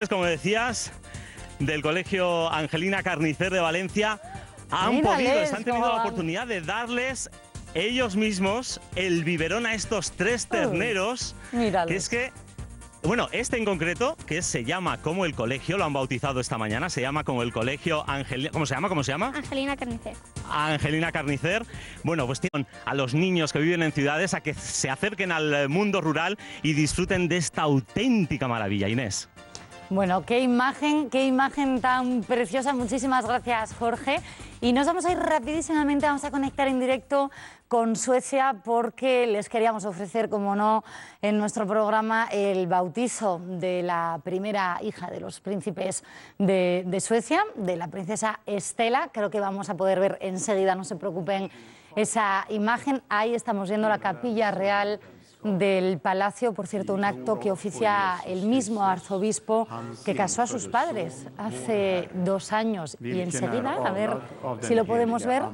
Pues como decías, del Colegio Angelina Carnicer de Valencia, han podido, han tenido la oportunidad de darles ellos mismos el biberón a estos tres terneros. que es que, bueno, este en concreto, que se llama como el colegio, lo han bautizado esta mañana, se llama como el colegio Angelina. ¿Cómo se llama? ¿Cómo se llama? Angelina Carnicer. Angelina Carnicer. Bueno, pues tienen a los niños que viven en ciudades a que se acerquen al mundo rural y disfruten de esta auténtica maravilla, Inés. Bueno, qué imagen, qué imagen tan preciosa. Muchísimas gracias, Jorge. Y nos vamos a ir rapidísimamente, vamos a conectar en directo con Suecia porque les queríamos ofrecer, como no, en nuestro programa el bautizo de la primera hija de los príncipes de, Suecia, de la princesa Estela. Creo que vamos a poder ver enseguida, no se preocupen, esa imagen. Ahí estamos viendo la capilla real del Palacio, por cierto, un acto que oficia el mismo arzobispo que casó a sus padres hace dos años. Y enseguida, a ver si lo podemos ver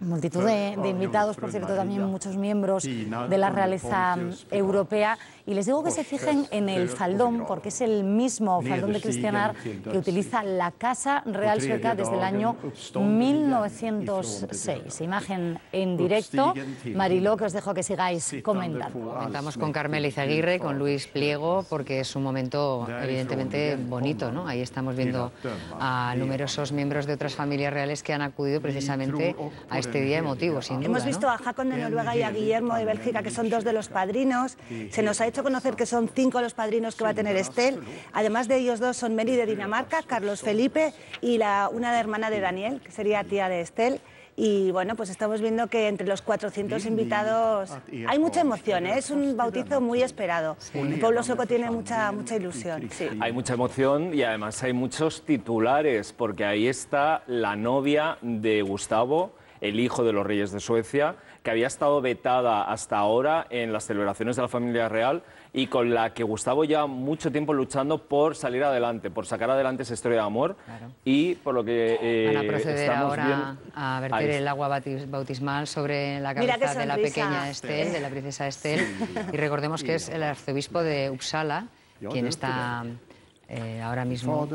multitud de, invitados, por cierto, también muchos miembros de la realeza europea. Y les digo que se pues, fijen pues, en el pues, faldón, porque es el mismo faldón de Cristianar que utiliza la Casa Real Sueca desde el año 1906. Imagen en directo. Mariló, que os dejo que sigáis comentando. Comentamos con Carmel Izaguirre, con Luis Pliego, porque es un momento evidentemente bonito. ¿no? Ahí estamos viendo a numerosos miembros de otras familias reales que han acudido precisamente a este este día emotivo, sin duda. Hemos visto a Jacob de Noruega y a Guillermo de Bélgica, que son dos de los padrinos. Se nos ha hecho conocer que son cinco los padrinos que va a tener Estel. Además de ellos dos son Mary de Dinamarca, Carlos Felipe y una hermana de Daniel, que sería tía de Estel. Y bueno, pues estamos viendo que entre los 400 invitados ah, hay mucha emoción, ¿eh? ¿eh? es un bautizo muy esperado. El pueblo soco tiene mucha, mucha ilusión. Sí. Hay mucha emoción y además hay muchos titulares, porque ahí está la novia de Gustavo el hijo de los reyes de Suecia, que había estado vetada hasta ahora en las celebraciones de la familia real y con la que Gustavo ya mucho tiempo luchando por salir adelante, por sacar adelante esa historia de amor y por lo que eh, Van a proceder ahora a verter el agua bautismal sobre la cabeza de la pequeña Estel, de la princesa Estel, y recordemos que es el arzobispo de Uppsala quien está eh, ahora mismo.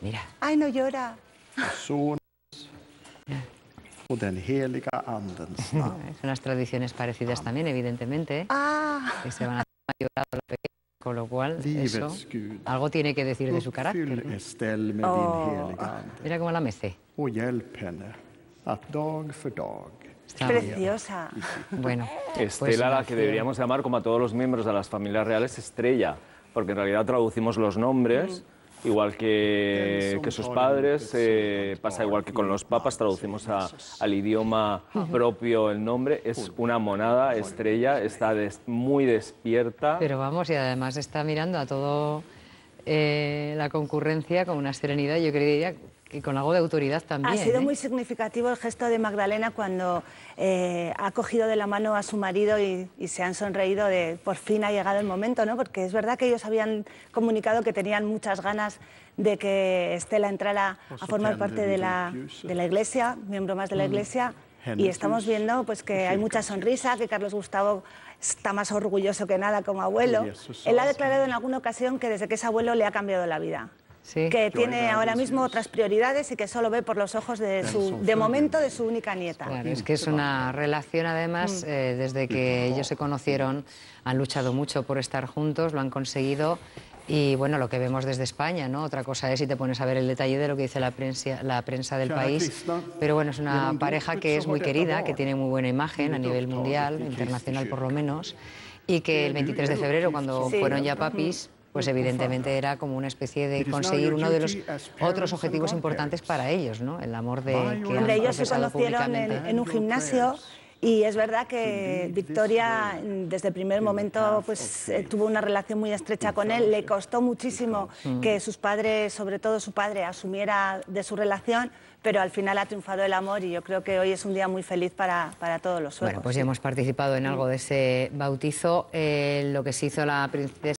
Mira. Ay, no llora och unas tradiciones parecidas también, evidentemente. ¿eh? Ah. se van a con lo cual eso, algo tiene que decir de su carácter. Oh. Mira cómo la mece. Preciosa. Bueno, pues Estela, la que deberíamos llamar, como a todos los miembros de las familias reales, estrella, porque en realidad traducimos los nombres. Mm igual que, sus padres, eh, pasa igual que con los papas, traducimos al idioma propio el nombre, es una monada estrella, está muy despierta. Pero vamos, y además está mirando a todo eh, la concurrencia con una serenidad, yo creería que con algo de autoridad también. Ha sido ¿eh? muy significativo el gesto de Magdalena cuando eh, ha cogido de la mano a su marido y, se han sonreído de por fin ha llegado el momento, ¿no? Porque es verdad que ellos habían comunicado que tenían muchas ganas de que Estela entrara a formar parte de la, iglesia, miembro más de la mm. iglesia. Y estamos viendo pues, que hay mucha sonrisa, que Carlos Gustavo está más orgulloso que nada como abuelo. Él ha declarado en alguna ocasión que desde que es abuelo le ha cambiado la vida. que tiene ahora mismo otras prioridades y que solo ve por los ojos de su, de momento, de su única nieta. es que es una relación además, mm. eh, desde que ellos se conocieron, han luchado mucho por estar juntos, lo han conseguido y bueno, lo que vemos desde España, ¿no? Otra cosa es si te pones a ver el detalle de lo que dice la prensa, la prensa del país. Pero bueno, es una pareja que es muy querida, que tiene muy buena imagen a nivel mundial, internacional por lo menos, y que el 23 de febrero, cuando fueron ya papis, pues evidentemente era como una especie de conseguir uno de los otros objetivos importantes para ellos, ¿no? El amor de que ellos se conocieron en, un gimnasio y es verdad que Victoria desde el primer momento pues, eh, tuvo una relación muy estrecha con él, le costó muchísimo que sus padres, sobre todo su padre, asumiera de su relación, pero al final ha triunfado el amor y yo creo que hoy es un día muy feliz para, todos los suecos. Bueno, pues ya hemos participado en algo de ese bautizo, eh, lo que se hizo la princesa...